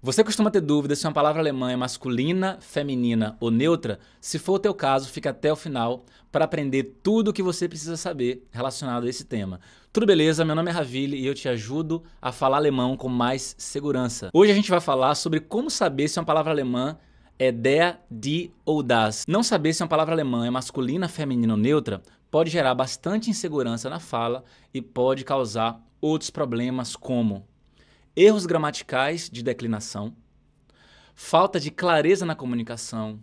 Você costuma ter dúvidas se uma palavra alemã é masculina, feminina ou neutra? Se for o teu caso, fica até o final para aprender tudo o que você precisa saber relacionado a esse tema. Tudo beleza? Meu nome é Ravile e eu te ajudo a falar alemão com mais segurança. Hoje a gente vai falar sobre como saber se uma palavra alemã é der, die ou das. Não saber se uma palavra alemã é masculina, feminina ou neutra pode gerar bastante insegurança na fala e pode causar outros problemas como erros gramaticais de declinação, falta de clareza na comunicação,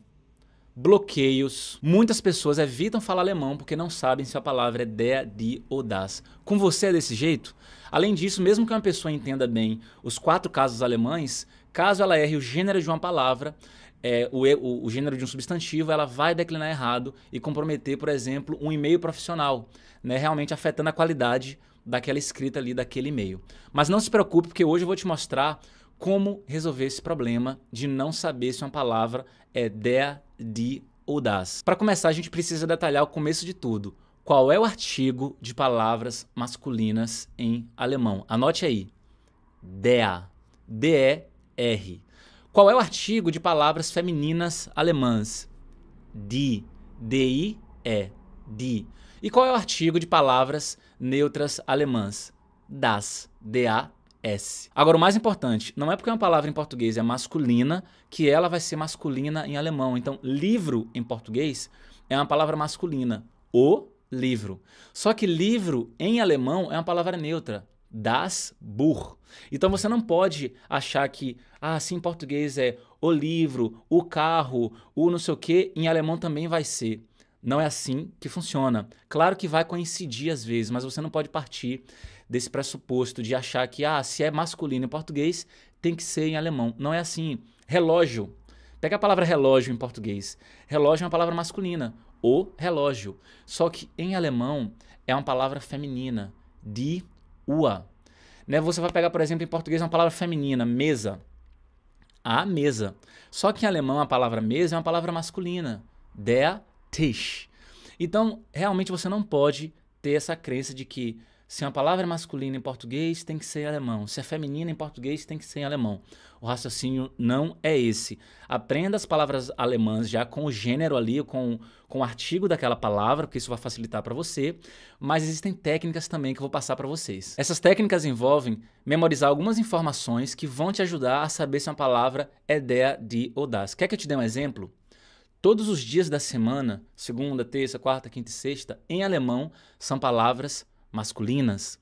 bloqueios. Muitas pessoas evitam falar alemão porque não sabem se a palavra é der, die ou das. Com você é desse jeito? Além disso, mesmo que uma pessoa entenda bem os quatro casos alemães, caso ela erre o gênero de uma palavra, é, o, o, o, gênero de um substantivo, ela vai declinar errado e comprometer, por exemplo, um e-mail profissional, né, realmente afetando a qualidade daquela escrita ali, daquele e-mail. Mas não se preocupe, porque hoje eu vou te mostrar como resolver esse problema de não saber se uma palavra é der, de ou das. Para começar, a gente precisa detalhar o começo de tudo. Qual é o artigo de palavras masculinas em alemão? Anote aí. Der, D-E-R. Qual é o artigo de palavras femininas alemãs? Die, D-I-E, die. E qual é o artigo de palavras neutras alemãs. Das. D-A-S. Agora, o mais importante, não é porque é uma palavra em português é masculina que ela vai ser masculina em alemão. Então, livro em português é uma palavra masculina. O livro. Só que livro em alemão é uma palavra neutra. Das Buch. Então você não pode achar que, ah, assim em português é o livro, o carro, o não sei o que, em alemão também vai ser. Não é assim que funciona. Claro que vai coincidir às vezes, mas você não pode partir desse pressuposto de achar que ah, se é masculino em português, tem que ser em alemão. Não é assim. Relógio. Pega a palavra relógio em português. Relógio é uma palavra masculina. O relógio. Só que em alemão é uma palavra feminina. Die Uhr. Né? Você vai pegar, por exemplo, em português é uma palavra feminina, mesa. A mesa. Só que em alemão a palavra mesa é uma palavra masculina. Der Tish. Então, realmente você não pode ter essa crença de que se uma palavra é masculina em português, tem que ser alemão. Se é feminina em português, tem que ser em alemão. O raciocínio não é esse. Aprenda as palavras alemãs já com o gênero ali, com, com o artigo daquela palavra, porque isso vai facilitar para você. Mas existem técnicas também que eu vou passar para vocês. Essas técnicas envolvem memorizar algumas informações que vão te ajudar a saber se uma palavra é der, de ou das. Quer que eu te dê um exemplo? Todos os dias da semana, segunda, terça, quarta, quinta e sexta, em alemão, são palavras masculinas.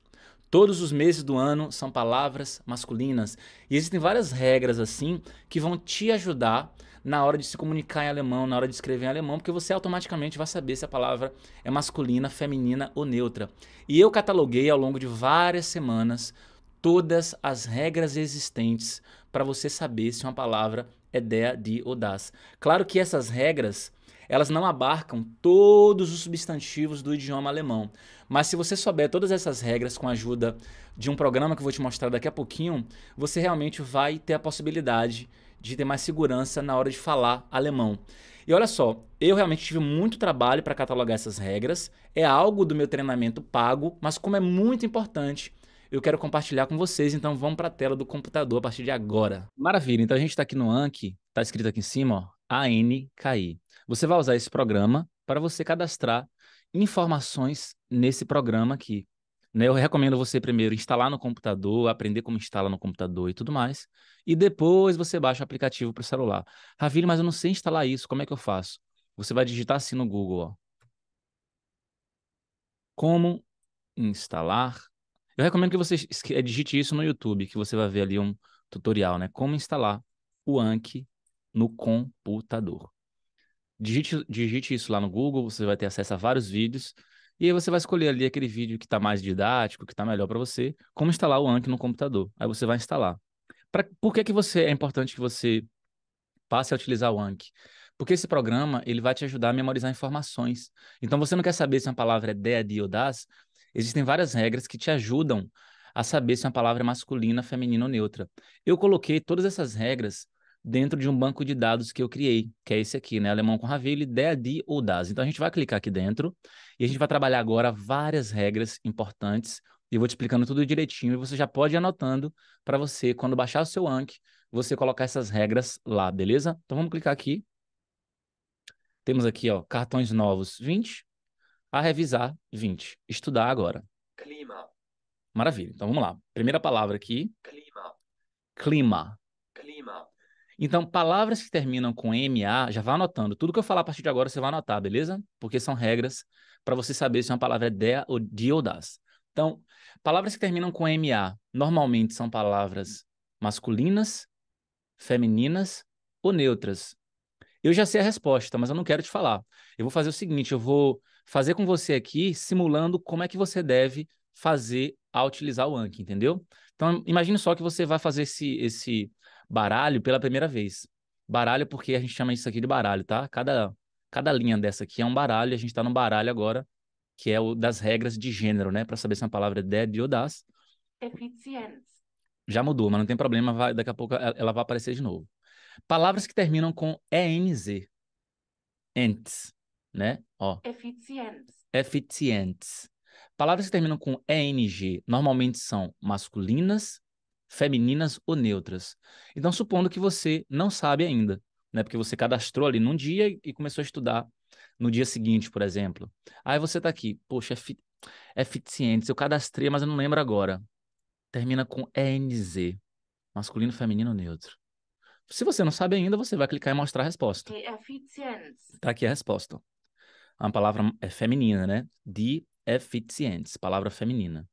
Todos os meses do ano são palavras masculinas. E existem várias regras assim que vão te ajudar na hora de se comunicar em alemão, na hora de escrever em alemão, porque você automaticamente vai saber se a palavra é masculina, feminina ou neutra. E eu cataloguei ao longo de várias semanas todas as regras existentes para você saber se uma palavra ideia é de Odas. Claro que essas regras elas não abarcam todos os substantivos do idioma alemão. Mas se você souber todas essas regras com a ajuda de um programa que eu vou te mostrar daqui a pouquinho, você realmente vai ter a possibilidade de ter mais segurança na hora de falar alemão. E olha só, eu realmente tive muito trabalho para catalogar essas regras, é algo do meu treinamento pago, mas como é muito importante eu quero compartilhar com vocês. Então vamos para a tela do computador a partir de agora. Maravilha. Então a gente está aqui no Anki, está escrito aqui em cima, ó, ANKI. Você vai usar esse programa para você cadastrar informações nesse programa aqui. Né? Eu recomendo você primeiro instalar no computador, aprender como instala no computador e tudo mais. E depois você baixa o aplicativo para o celular. Ravile, mas eu não sei instalar isso, como é que eu faço? Você vai digitar assim no Google, ó. Como instalar eu recomendo que você eh, digite isso no YouTube, que você vai ver ali um tutorial, né? Como instalar o Anki no computador. Digite, digite isso lá no Google, você vai ter acesso a vários vídeos. E aí você vai escolher ali aquele vídeo que está mais didático, que está melhor para você, como instalar o Anki no computador. Aí você vai instalar. Pra, por que, que você é importante que você passe a utilizar o Anki? Porque esse programa ele vai te ajudar a memorizar informações. Então você não quer saber se uma palavra é dead ou das, Existem várias regras que te ajudam a saber se uma palavra é masculina, feminina ou neutra. Eu coloquei todas essas regras dentro de um banco de dados que eu criei, que é esse aqui, né? Alemão com Ravelli, der, die ou das. Então a gente vai clicar aqui dentro e a gente vai trabalhar agora várias regras importantes e eu vou te explicando tudo direitinho e você já pode ir anotando para você, quando baixar o seu Anki, você colocar essas regras lá, beleza? Então vamos clicar aqui. Temos aqui, ó, cartões novos 20, a revisar 20. Estudar agora. Clima. Maravilha. Então vamos lá. Primeira palavra aqui. Clima. Clima. Clima. Então, palavras que terminam com MA, já vá anotando. Tudo que eu falar a partir de agora, você vai anotar, beleza? Porque são regras para você saber se uma palavra é de ou de ou das. Então, palavras que terminam com MA normalmente são palavras masculinas, femininas ou neutras. Eu já sei a resposta, mas eu não quero te falar. Eu vou fazer o seguinte: eu vou fazer com você aqui, simulando como é que você deve fazer ao utilizar o Anki, entendeu? Então, imagine só que você vai fazer esse, esse baralho pela primeira vez. Baralho porque a gente chama isso aqui de baralho, tá? Cada, cada linha dessa aqui é um baralho, a gente está no baralho agora, que é o das regras de gênero, né? Para saber se uma palavra é dead ou das. Deficientes. Já mudou, mas não tem problema, vai, daqui a pouco ela vai aparecer de novo. Palavras que terminam com ENZ. Ents né? Ó. Eficientes. Eficientes. Palavras que terminam com ENG normalmente são masculinas, femininas ou neutras. Então, supondo que você não sabe ainda, né? Porque você cadastrou ali num dia e começou a estudar no dia seguinte, por exemplo. Aí você tá aqui, poxa, eficientes, eu cadastrei, mas eu não lembro agora. Termina com ENZ, masculino, feminino ou neutro. Se você não sabe ainda, você vai clicar e mostrar a resposta. Está Tá aqui a resposta uma palavra é feminina, né? De eficientes, palavra feminina.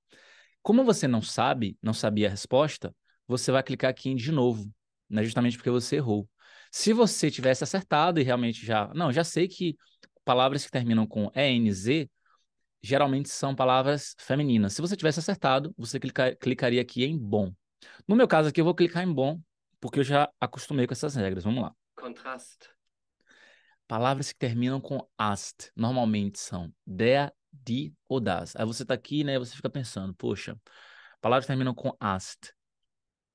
Como você não sabe, não sabia a resposta, você vai clicar aqui em de novo, né? justamente porque você errou. Se você tivesse acertado e realmente já. Não, já sei que palavras que terminam com ENZ geralmente são palavras femininas. Se você tivesse acertado, você clica, clicaria aqui em bom. No meu caso aqui, eu vou clicar em bom, porque eu já acostumei com essas regras. Vamos lá. Contraste. Palavras que terminam com ast normalmente são der, di ou das. Aí você tá aqui, né? Você fica pensando, poxa, palavras terminam com ast.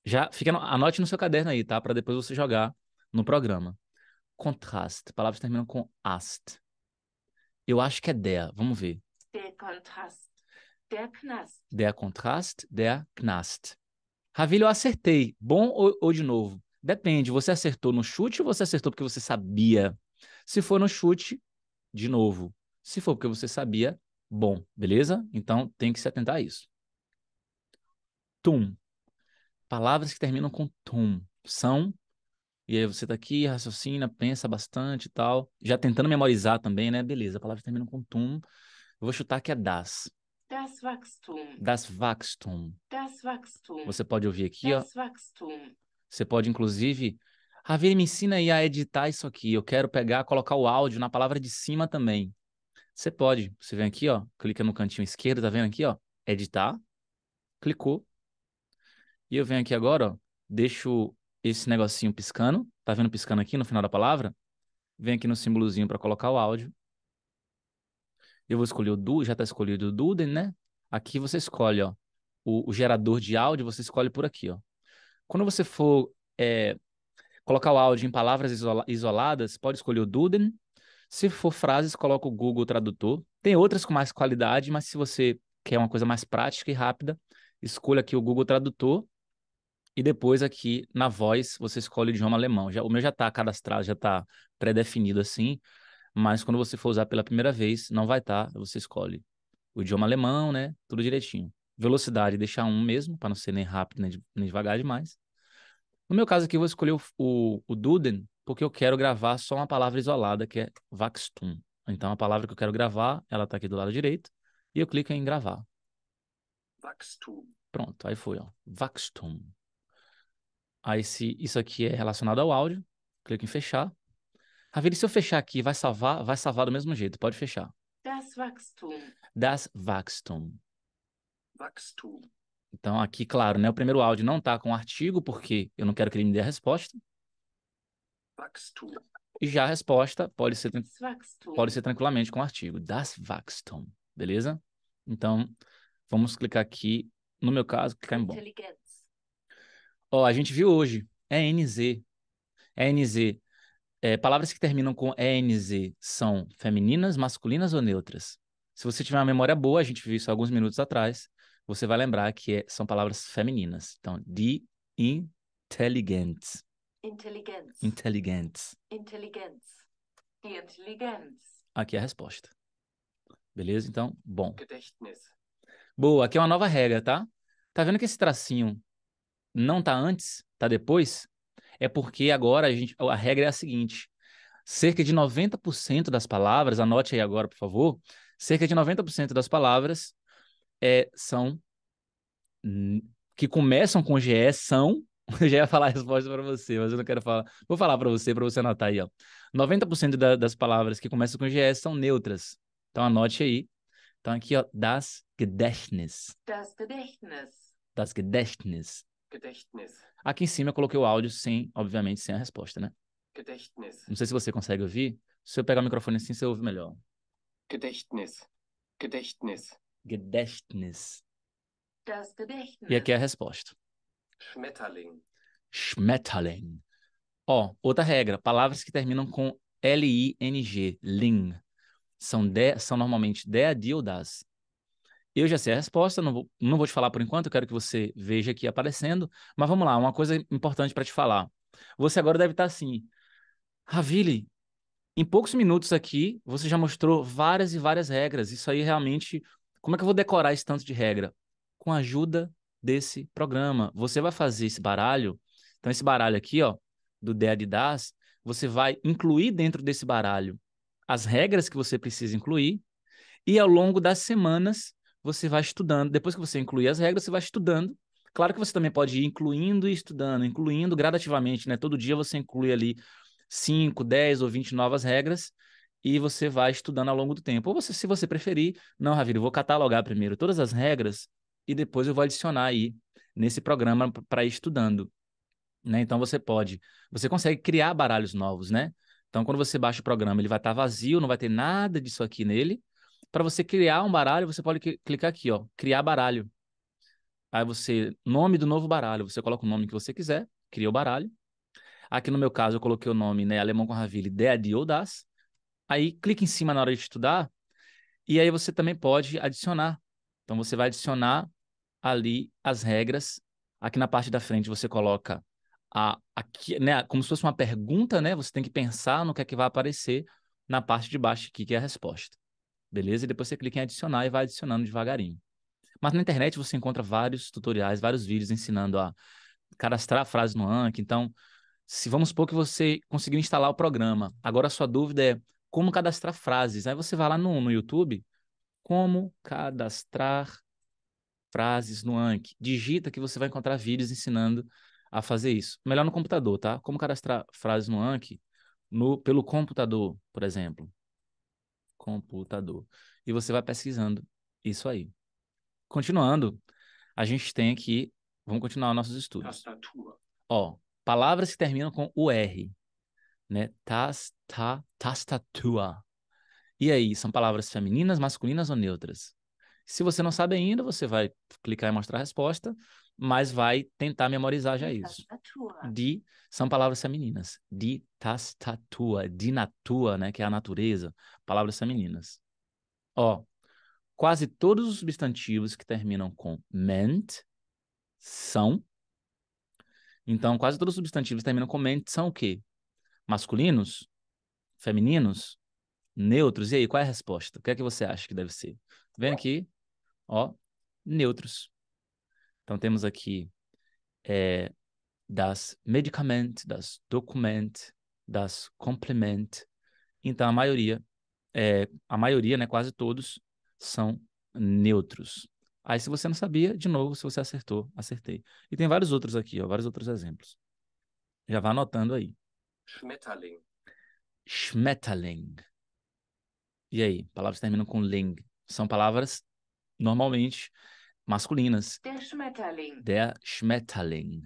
Já fica, anote no seu caderno aí, tá? Para depois você jogar no programa. Contraste, palavras terminam com ast. Eu acho que é der, vamos ver. Der Kontrast. Der Knast. Der Kontrast, der Knast. Ravilha, eu acertei. Bom ou, ou de novo? Depende, você acertou no chute ou você acertou porque você sabia se for no chute, de novo. Se for porque você sabia, bom, beleza? Então tem que se atentar a isso. Tum. Palavras que terminam com tum são. E aí você tá aqui, raciocina, pensa bastante e tal. Já tentando memorizar também, né? Beleza, a palavra termina com tum. Eu vou chutar que é das. Das Wachstum. Das Wachstum. Das Wachstum. Você pode ouvir aqui, das ó. Das Wachstum. Você pode, inclusive, Javier, me ensina aí a editar isso aqui. Eu quero pegar, colocar o áudio na palavra de cima também. Você pode. Você vem aqui, ó, clica no cantinho esquerdo, tá vendo aqui, ó? Editar. Clicou. E eu venho aqui agora, ó, deixo esse negocinho piscando. Tá vendo piscando aqui no final da palavra? Vem aqui no símbolozinho para colocar o áudio. Eu vou escolher o Du, já tá escolhido o Duden, né? Aqui você escolhe, ó, o, o gerador de áudio, você escolhe por aqui, ó. Quando você for é, colocar o áudio em palavras isola isoladas, pode escolher o Duden. Se for frases, coloca o Google Tradutor. Tem outras com mais qualidade, mas se você quer uma coisa mais prática e rápida, escolha aqui o Google Tradutor. E depois aqui na voz você escolhe o idioma alemão. Já, o meu já está cadastrado, já está pré-definido assim, mas quando você for usar pela primeira vez, não vai estar. Tá, você escolhe o idioma alemão, né? Tudo direitinho. Velocidade, deixar um mesmo, para não ser nem rápido nem, nem devagar demais. No meu caso aqui, eu vou escolher o, o, o Duden, porque eu quero gravar só uma palavra isolada, que é Vaxtum. Então, a palavra que eu quero gravar, ela está aqui do lado direito, e eu clico em gravar. Vaxtum. Pronto, aí foi, ó. Vaxtum. Aí, se isso aqui é relacionado ao áudio, clico em fechar. Ravel, se eu fechar aqui, vai salvar? Vai salvar do mesmo jeito, pode fechar. Das Wachstum. Das Wachstum. Wachstum. Então, aqui, claro, né, o primeiro áudio não está com o artigo, porque eu não quero que ele me dê a resposta. Wachstum. E já a resposta pode ser, pode ser tranquilamente com o artigo. Das Wachstum. Beleza? Então, vamos clicar aqui. No meu caso, clicar em bom. Ó, a gente viu hoje. ENZ. ENZ. É, palavras que terminam com ENZ são femininas, masculinas ou neutras? Se você tiver uma memória boa, a gente viu isso alguns minutos atrás, você vai lembrar que é, são palavras femininas. Então, de inteligentes. Inteligentes. Inteligentes. Inteligentes. Aqui é a resposta. Beleza? Então, bom. Boa, aqui é uma nova regra, tá? Tá vendo que esse tracinho não tá antes, tá depois? É porque agora a, gente, a regra é a seguinte. Cerca de 90% das palavras, anote aí agora, por favor, cerca de 90% das palavras é, são que começam com GE são. Eu já ia falar a resposta para você, mas eu não quero falar. Vou falar para você, para você anotar aí. Ó. 90% da, das palavras que começam com GE são neutras. Então anote aí. Então aqui, ó, das Gedächtnis. Das Gedächtnis. Das Gedächtnis. Gedächtnis. Aqui em cima eu coloquei o áudio sem, obviamente, sem a resposta, né? Gedächtnis. Não sei se você consegue ouvir. Se eu pegar o microfone assim, você ouve melhor. Gedächtnis. Gedächtnis. Gedächtnis. Das Gedächtnis. E aqui é a resposta. Schmetterling. Schmetterling. Ó, outra regra, palavras que terminam com L-I-N-G, ling, são, de, são normalmente de, de ou das. Eu já sei a resposta, não vou, não vou te falar por enquanto, eu quero que você veja aqui aparecendo, mas vamos lá, uma coisa importante para te falar. Você agora deve estar assim, Ravili, em poucos minutos aqui, você já mostrou várias e várias regras, isso aí realmente como é que eu vou decorar esse tanto de regra? Com a ajuda desse programa. Você vai fazer esse baralho. Então, esse baralho aqui, ó, do DAD DAS, você vai incluir dentro desse baralho as regras que você precisa incluir. E ao longo das semanas, você vai estudando. Depois que você incluir as regras, você vai estudando. Claro que você também pode ir incluindo e estudando, incluindo gradativamente, né? Todo dia você inclui ali 5, 10 ou 20 novas regras e você vai estudando ao longo do tempo. Ou você, se você preferir, não, Ravir, eu vou catalogar primeiro todas as regras e depois eu vou adicionar aí nesse programa para ir estudando. Né? Então você pode, você consegue criar baralhos novos, né? Então quando você baixa o programa, ele vai estar tá vazio, não vai ter nada disso aqui nele. Para você criar um baralho, você pode clicar aqui, ó, criar baralho. Aí você, nome do novo baralho, você coloca o nome que você quiser, cria o baralho. Aqui no meu caso, eu coloquei o nome, né, Alemão com Raville, Dead ou Das. Aí clica em cima na hora de estudar e aí você também pode adicionar. Então você vai adicionar ali as regras. Aqui na parte da frente você coloca a, aqui, né, como se fosse uma pergunta, né? Você tem que pensar no que é que vai aparecer na parte de baixo aqui, que é a resposta. Beleza? E depois você clica em adicionar e vai adicionando devagarinho. Mas na internet você encontra vários tutoriais, vários vídeos ensinando a cadastrar a frase no Anki. Então, se vamos supor que você conseguiu instalar o programa, agora a sua dúvida é como cadastrar frases. Aí você vai lá no, no YouTube, como cadastrar frases no Anki. Digita que você vai encontrar vídeos ensinando a fazer isso. Melhor no computador, tá? Como cadastrar frases no Anki no, pelo computador, por exemplo. Computador. E você vai pesquisando isso aí. Continuando, a gente tem aqui, vamos continuar nossos estudos. Tá Ó, palavras que terminam com UR né? Tas, ta, tastatua. E aí, são palavras femininas, masculinas ou neutras? Se você não sabe ainda, você vai clicar e mostrar a resposta, mas vai tentar memorizar já isso. De são palavras femininas. De tastatua, de natua, né, que é a natureza, palavras femininas. Ó, quase todos os substantivos que terminam com ment são. Então, quase todos os substantivos que terminam com ment são o quê? masculinos, femininos, neutros. E aí, qual é a resposta? O que é que você acha que deve ser? Vem aqui? Ó, neutros. Então temos aqui é, das medicament, das document, das complement. Então a maioria, é, a maioria, né, quase todos são neutros. Aí se você não sabia, de novo, se você acertou, acertei. E tem vários outros aqui, ó, vários outros exemplos. Já vá anotando aí. Schmetterling. Schmetterling. E aí, palavras terminam com ling. São palavras normalmente masculinas. Der Schmetterling. Der Schmetterling.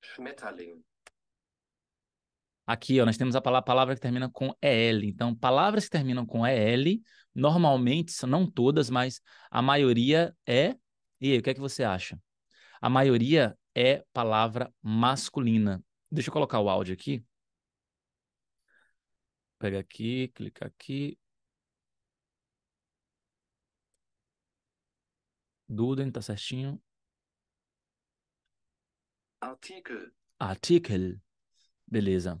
Schmetterling. Aqui, ó, nós temos a palavra que termina com EL. Então, palavras que terminam com EL, normalmente, não todas, mas a maioria é. E aí, o que é que você acha? A maioria é palavra masculina. Deixa eu colocar o áudio aqui. Pega aqui, clica aqui. Duden, tá certinho? Artikel. Artikel. Beleza.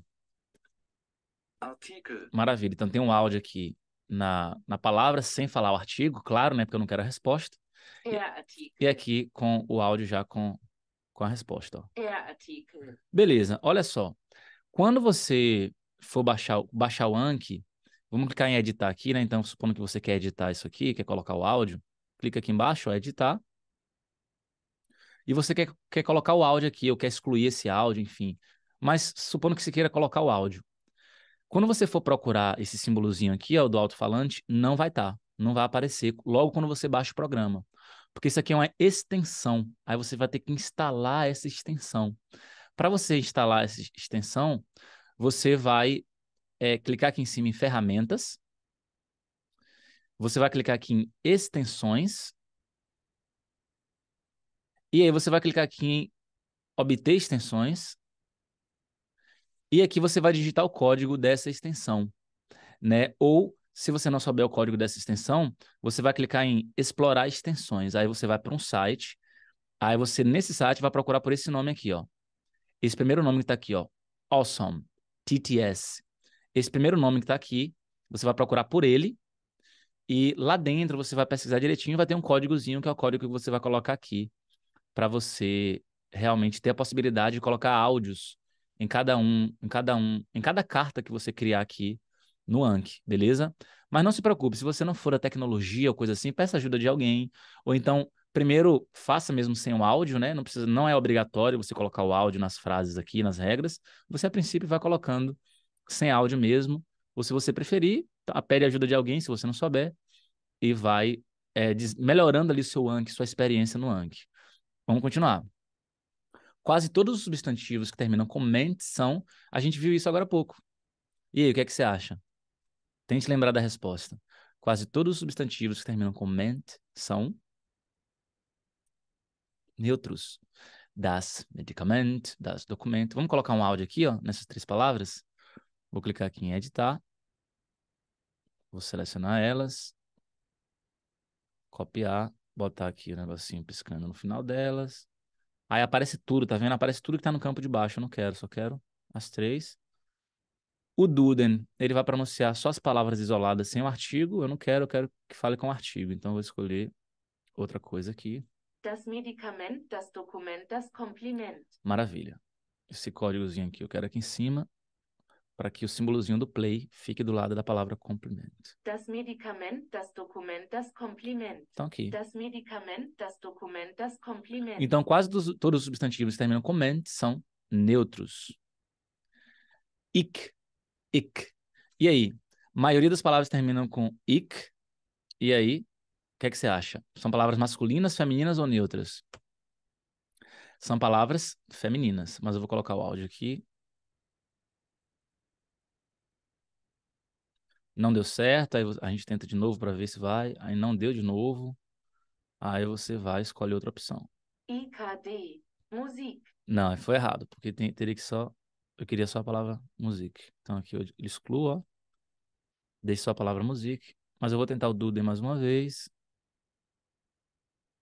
Artikel. Maravilha. Então tem um áudio aqui na, na palavra, sem falar o artigo, claro, né? Porque eu não quero a resposta. É, e aqui com o áudio já com com a resposta. Ó. É, Beleza, olha só. Quando você for baixar, baixar o Anki, vamos clicar em editar aqui, né? Então, supondo que você quer editar isso aqui, quer colocar o áudio, clica aqui embaixo, ó, editar. E você quer, quer colocar o áudio aqui, ou quer excluir esse áudio, enfim. Mas supondo que você queira colocar o áudio. Quando você for procurar esse símbolozinho aqui, ó, do alto-falante, não vai estar, tá, não vai aparecer logo quando você baixa o programa. Porque isso aqui é uma extensão. Aí você vai ter que instalar essa extensão. Para você instalar essa extensão, você vai é, clicar aqui em cima em ferramentas. Você vai clicar aqui em extensões. E aí você vai clicar aqui em obter extensões. E aqui você vai digitar o código dessa extensão, né? Ou se você não souber o código dessa extensão, você vai clicar em explorar extensões. Aí você vai para um site. Aí você, nesse site, vai procurar por esse nome aqui, ó. Esse primeiro nome que está aqui, ó. Awesome. TTS. Esse primeiro nome que está aqui, você vai procurar por ele. E lá dentro você vai pesquisar direitinho, vai ter um códigozinho, que é o código que você vai colocar aqui, para você realmente ter a possibilidade de colocar áudios em cada um, em cada um, em cada carta que você criar aqui no Anki, beleza? Mas não se preocupe, se você não for da tecnologia ou coisa assim, peça ajuda de alguém. Ou então, primeiro, faça mesmo sem o áudio, né? Não precisa, não é obrigatório você colocar o áudio nas frases aqui, nas regras. Você, a princípio, vai colocando sem áudio mesmo. Ou se você preferir, tá, pede ajuda de alguém, se você não souber, e vai é, melhorando ali o seu Anki, sua experiência no Anki. Vamos continuar. Quase todos os substantivos que terminam com ment são. A gente viu isso agora há pouco. E aí, o que é que você acha? Tente lembrar da resposta. Quase todos os substantivos que terminam com ment são neutros. Das medicamentos, das documento. Vamos colocar um áudio aqui, ó, nessas três palavras. Vou clicar aqui em editar. Vou selecionar elas. Copiar, botar aqui o negocinho piscando no final delas. Aí aparece tudo, tá vendo? Aparece tudo que tá no campo de baixo. Eu não quero, só quero as três. O Duden, ele vai pronunciar só as palavras isoladas sem o artigo. Eu não quero, eu quero que fale com o artigo. Então, eu vou escolher outra coisa aqui. Das Medikament, das Dokument, das Maravilha. Esse códigozinho aqui eu quero aqui em cima para que o símbolozinho do play fique do lado da palavra complement. Das Medikament, das Dokument, das Então aqui. Das Medikament, das Dokument, das Então quase todos os substantivos que terminam com ment são neutros. Ich ik. E aí? A maioria das palavras terminam com ik. E aí? O que, é que você acha? São palavras masculinas, femininas ou neutras? São palavras femininas, mas eu vou colocar o áudio aqui. Não deu certo, aí a gente tenta de novo para ver se vai, aí não deu de novo. Aí você vai escolher outra opção. IKD, música. Não, foi errado, porque tem, teria que só eu queria só a palavra music. Então aqui eu excluo, ó. Deixo só a palavra music. Mas eu vou tentar o Duden mais uma vez.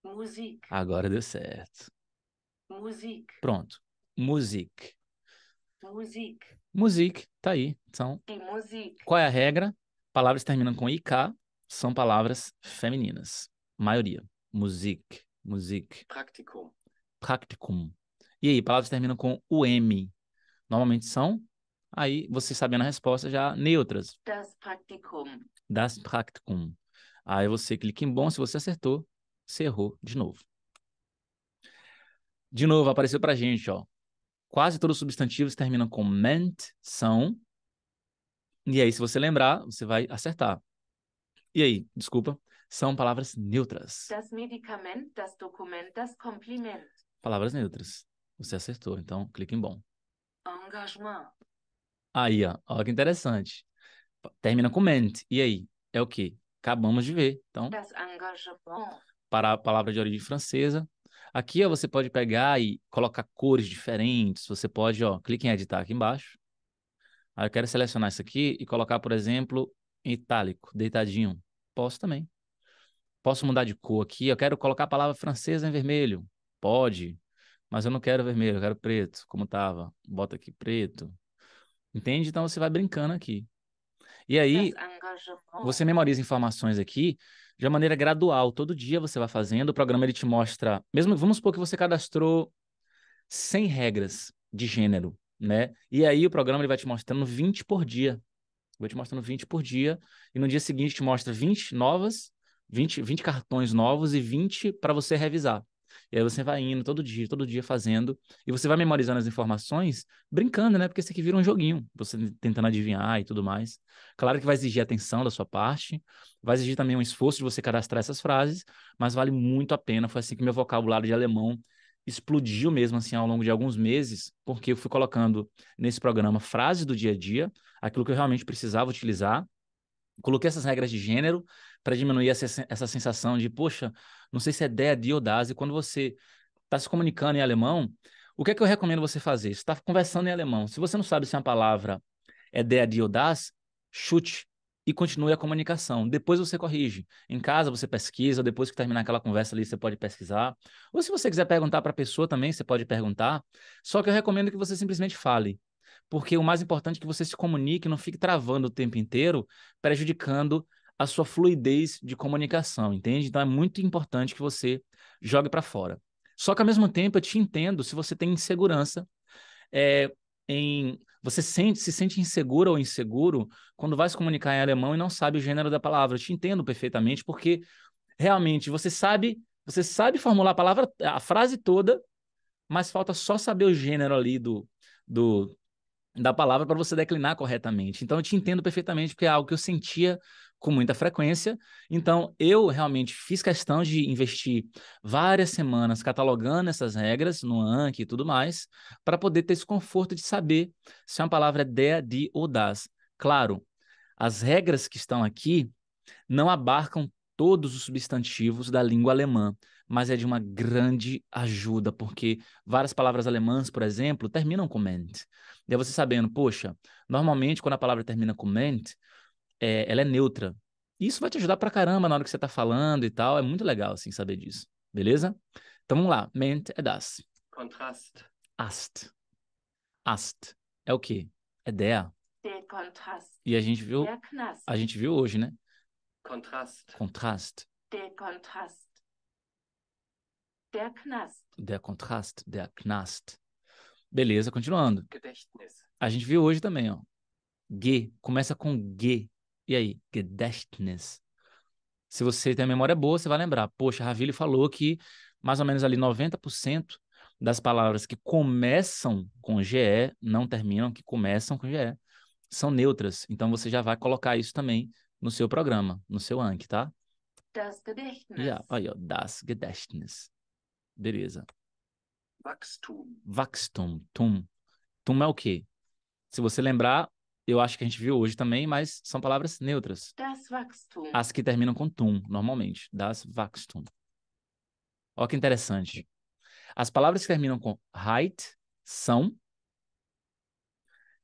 Music. Agora deu certo. Music. Pronto. Music. Music. Music, tá aí. Então, music. qual é a regra? Palavras que terminam com IK são palavras femininas. Maioria. Music. Music. Practicum. Practicum. E aí, palavras que terminam com UM, normalmente são, aí você sabendo a resposta, já neutras. Das Praktikum. Das Praktikum. Aí você clica em bom, se você acertou, você errou de novo. De novo, apareceu pra gente, ó. Quase todos os substantivos terminam com ment, são. E aí, se você lembrar, você vai acertar. E aí, desculpa, são palavras neutras. Das Medikament, das Dokument, das Kompliment. Palavras neutras. Você acertou, então clique em bom engagement. Aí, ó, olha que interessante. Termina com ment. E aí? É o que? Acabamos de ver. Então, para a palavra de origem francesa. Aqui, ó, você pode pegar e colocar cores diferentes. Você pode, ó, clique em editar aqui embaixo. Aí eu quero selecionar isso aqui e colocar, por exemplo, em itálico, deitadinho. Posso também. Posso mudar de cor aqui. Eu quero colocar a palavra francesa em vermelho. Pode mas eu não quero vermelho, eu quero preto, como tava. Bota aqui preto. Entende? Então você vai brincando aqui. E aí, ah, você memoriza informações aqui de uma maneira gradual. Todo dia você vai fazendo, o programa ele te mostra. Mesmo, vamos supor que você cadastrou 100 regras de gênero, né? E aí o programa ele vai te mostrando 20 por dia. Vai te mostrando 20 por dia. E no dia seguinte te mostra 20 novas, 20, 20 cartões novos e 20 para você revisar. E aí você vai indo todo dia, todo dia fazendo, e você vai memorizando as informações, brincando, né? Porque isso aqui vira um joguinho, você tentando adivinhar e tudo mais. Claro que vai exigir atenção da sua parte, vai exigir também um esforço de você cadastrar essas frases, mas vale muito a pena. Foi assim que meu vocabulário de alemão explodiu mesmo assim ao longo de alguns meses, porque eu fui colocando nesse programa frases do dia a dia, aquilo que eu realmente precisava utilizar. Coloquei essas regras de gênero para diminuir essa, essa sensação de, poxa, não sei se é der, de ou das. E quando você está se comunicando em alemão, o que é que eu recomendo você fazer? Você está conversando em alemão. Se você não sabe se uma palavra é der, de ou das, chute e continue a comunicação. Depois você corrige. Em casa você pesquisa, depois que terminar aquela conversa ali você pode pesquisar. Ou se você quiser perguntar para a pessoa também, você pode perguntar. Só que eu recomendo que você simplesmente fale. Porque o mais importante é que você se comunique, não fique travando o tempo inteiro, prejudicando a sua fluidez de comunicação, entende? Então é muito importante que você jogue para fora. Só que ao mesmo tempo eu te entendo se você tem insegurança é, em você sente, se sente insegura ou inseguro quando vai se comunicar em alemão e não sabe o gênero da palavra. Eu te entendo perfeitamente porque realmente você sabe, você sabe formular a palavra, a frase toda, mas falta só saber o gênero ali do, do da palavra para você declinar corretamente. Então eu te entendo perfeitamente porque é algo que eu sentia com muita frequência. Então, eu realmente fiz questão de investir várias semanas catalogando essas regras no Anki e tudo mais, para poder ter esse conforto de saber se é uma palavra é de, de ou das. Claro, as regras que estão aqui não abarcam todos os substantivos da língua alemã, mas é de uma grande ajuda, porque várias palavras alemãs, por exemplo, terminam com ment. E aí você sabendo, poxa, normalmente quando a palavra termina com ment, é, ela é neutra. Isso vai te ajudar pra caramba na hora que você tá falando e tal. É muito legal, assim, saber disso. Beleza? Então vamos lá. Ment é das. contrast Ast. Ast. É o quê? É der. Der E a gente viu. Der é A gente viu hoje, né? contrast contrast Der contrast Der Knast. Der Der Knast. Beleza, continuando. Gedächtnis. A gente viu hoje também, ó. G. Começa com G. E aí? Gedächtnis. Se você tem a memória boa, você vai lembrar. Poxa, Ravili falou que mais ou menos ali 90% das palavras que começam com GE, não terminam, que começam com GE, são neutras. Então você já vai colocar isso também no seu programa, no seu Anki, tá? Das Gedächtnis. Yeah, aí, ó, das Gedächtnis. Beleza. Wachstum. Wachstum, tum. Tum é o quê? Se você lembrar, eu acho que a gente viu hoje também, mas são palavras neutras. Das Wachstum. As que terminam com tum, normalmente. Das Wachstum. Olha que interessante. As palavras que terminam com height são.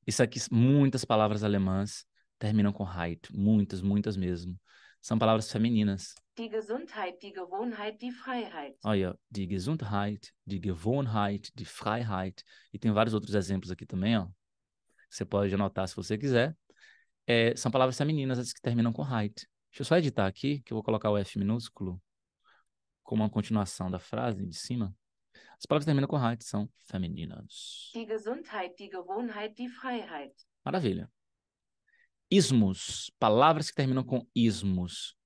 Isso aqui, muitas palavras alemãs terminam com height. Muitas, muitas mesmo. São palavras femininas. Die Gesundheit, die Gewohnheit, die Freiheit. Olha, die Gesundheit, die Gewohnheit, die Freiheit. E tem vários outros exemplos aqui também, ó. Você pode anotar se você quiser. É, são palavras femininas as que terminam com height. Deixa eu só editar aqui, que eu vou colocar o F minúsculo como uma continuação da frase de cima. As palavras que terminam com height são femininas. Die Gesundheit, die Gewohnheit, die Freiheit. Maravilha. Ismos. Palavras que terminam com ismos.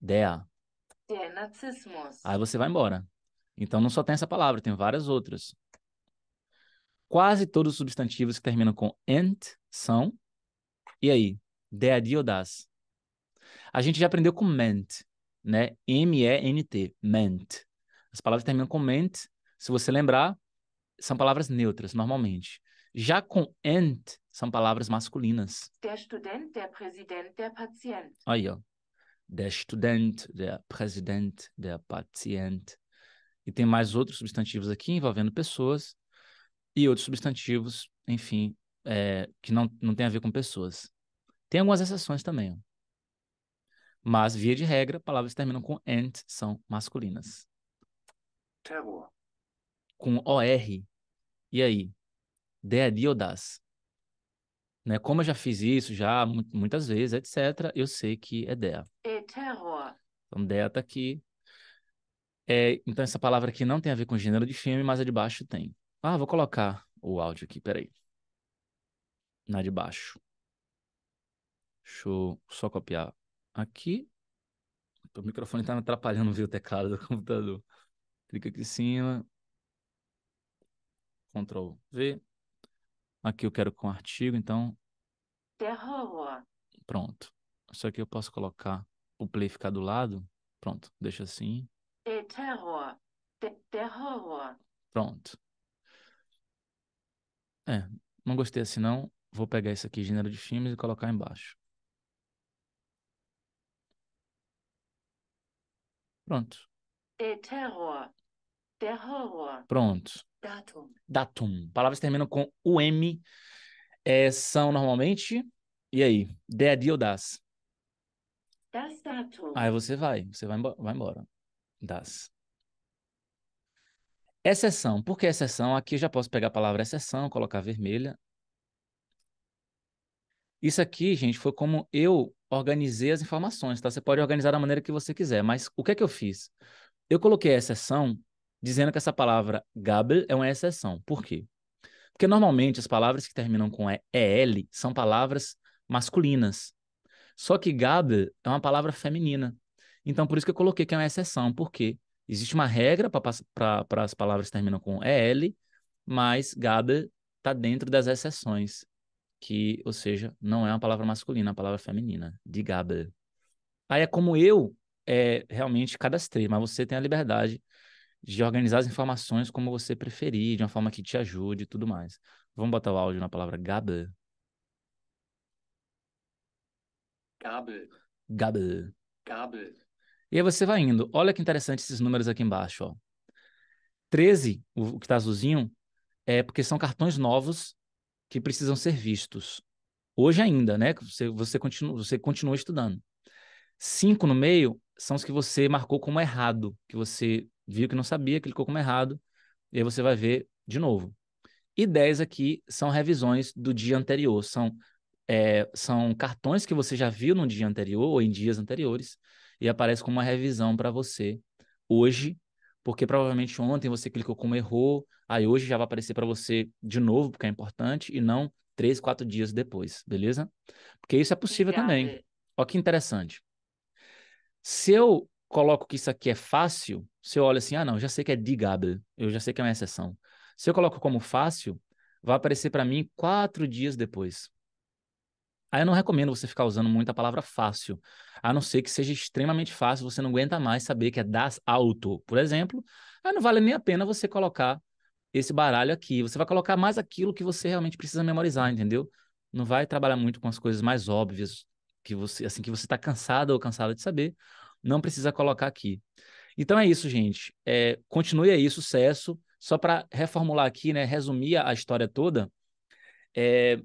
Dea. Der Nazismus. Aí você vai embora. Então não só tem essa palavra, tem várias outras. Quase todos os substantivos que terminam com ent são. E aí? De, adi ou das? A gente já aprendeu com ment, né? M-E-N-T, ment. As palavras terminam com ment, se você lembrar, são palavras neutras, normalmente. Já com ent, são palavras masculinas. Der Student, der Präsident, der Patient. Aí, ó. Der Student, der Präsident, der Patient. E tem mais outros substantivos aqui envolvendo pessoas e outros substantivos, enfim, é, que não, não tem a ver com pessoas. Tem algumas exceções também. Mas, via de regra, palavras que terminam com -ent são masculinas. Terror. Tá com OR. E aí? É Deadi ou das? Né? Como eu já fiz isso já muitas vezes, etc., eu sei que é DEA. E é, terror. Tá então, DEA tá aqui. É, então, essa palavra aqui não tem a ver com gênero de filme, mas a de baixo tem. Ah, vou colocar o áudio aqui, peraí. Na de baixo. Deixa eu só copiar aqui. O microfone tá me atrapalhando ver o teclado do computador. Clica aqui em cima. Ctrl V. Aqui eu quero com artigo, então. Terror. Pronto. Só que eu posso colocar o play ficar do lado. Pronto, deixa assim. É terror. Terror. Pronto. É, não gostei assim não. Vou pegar isso aqui, gênero de filmes, e colocar embaixo. Pronto. De é terror. Terror. Pronto. Datum. Datum. Palavras terminam com UM é, são normalmente. E aí? É de ou das? Das Datum. Aí você vai, você vai, vai embora. Das. Exceção. Por que exceção? Aqui eu já posso pegar a palavra exceção, colocar vermelha. Isso aqui, gente, foi como eu organizei as informações, tá? Você pode organizar da maneira que você quiser, mas o que é que eu fiz? Eu coloquei a exceção dizendo que essa palavra Gabel é uma exceção. Por quê? Porque normalmente as palavras que terminam com EL são palavras masculinas. Só que Gabel é uma palavra feminina. Então, por isso que eu coloquei que é uma exceção, quê Existe uma regra para as palavras que terminam com EL, mas gaber está dentro das exceções, que, ou seja, não é uma palavra masculina, é uma palavra feminina, de gaber. Aí é como eu é, realmente cadastrei, mas você tem a liberdade de organizar as informações como você preferir, de uma forma que te ajude e tudo mais. Vamos botar o áudio na palavra gaber. Gabel. Gabel. Gabel. E aí você vai indo. Olha que interessante esses números aqui embaixo. Ó. 13, o que está azulzinho, é porque são cartões novos que precisam ser vistos. Hoje ainda, né? Você, você, continua, você continua estudando. Cinco no meio são os que você marcou como errado, que você viu que não sabia, clicou como errado, e aí você vai ver de novo. E 10 aqui são revisões do dia anterior, são, é, são cartões que você já viu no dia anterior ou em dias anteriores, e aparece como uma revisão para você hoje, porque provavelmente ontem você clicou como errou, aí hoje já vai aparecer para você de novo, porque é importante, e não três, quatro dias depois, beleza? Porque isso é possível Obrigada. também. Olha que interessante. Se eu coloco que isso aqui é fácil, se eu olho assim, ah, não, já sei que é digable, eu já sei que é uma exceção. Se eu coloco como fácil, vai aparecer para mim quatro dias depois. Aí eu não recomendo você ficar usando muita palavra fácil, a não ser que seja extremamente fácil, você não aguenta mais saber que é das auto, por exemplo. Aí não vale nem a pena você colocar esse baralho aqui. Você vai colocar mais aquilo que você realmente precisa memorizar, entendeu? Não vai trabalhar muito com as coisas mais óbvias que você, assim, que você está cansado ou cansada de saber. Não precisa colocar aqui. Então é isso, gente. É, continue aí, sucesso. Só para reformular aqui, né? Resumir a história toda. É,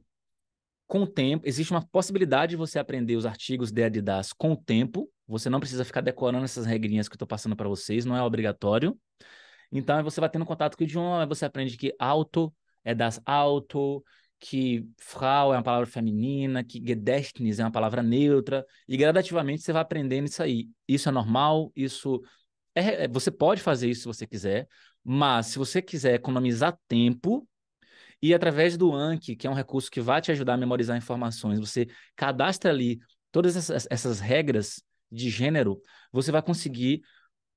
com o tempo, existe uma possibilidade de você aprender os artigos de Adidas com o tempo. Você não precisa ficar decorando essas regrinhas que eu estou passando para vocês, não é obrigatório. Então, você vai tendo contato com o idioma, você aprende que auto é das auto, que Frau é uma palavra feminina, que Gedächtnis é uma palavra neutra, e gradativamente você vai aprendendo isso aí. Isso é normal, isso é, é você pode fazer isso se você quiser, mas se você quiser economizar tempo, e através do Anki, que é um recurso que vai te ajudar a memorizar informações, você cadastra ali todas essas, essas regras de gênero, você vai conseguir,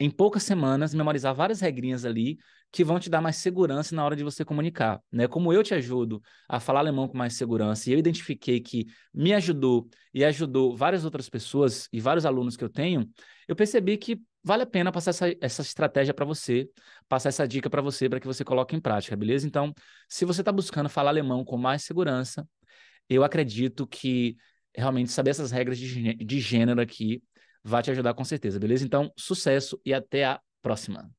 em poucas semanas, memorizar várias regrinhas ali que vão te dar mais segurança na hora de você comunicar. Né? Como eu te ajudo a falar alemão com mais segurança, e eu identifiquei que me ajudou e ajudou várias outras pessoas e vários alunos que eu tenho, eu percebi que vale a pena passar essa, essa estratégia para você, passar essa dica para você, para que você coloque em prática, beleza? Então, se você está buscando falar alemão com mais segurança, eu acredito que realmente saber essas regras de, de gênero aqui vai te ajudar com certeza, beleza? Então, sucesso e até a próxima!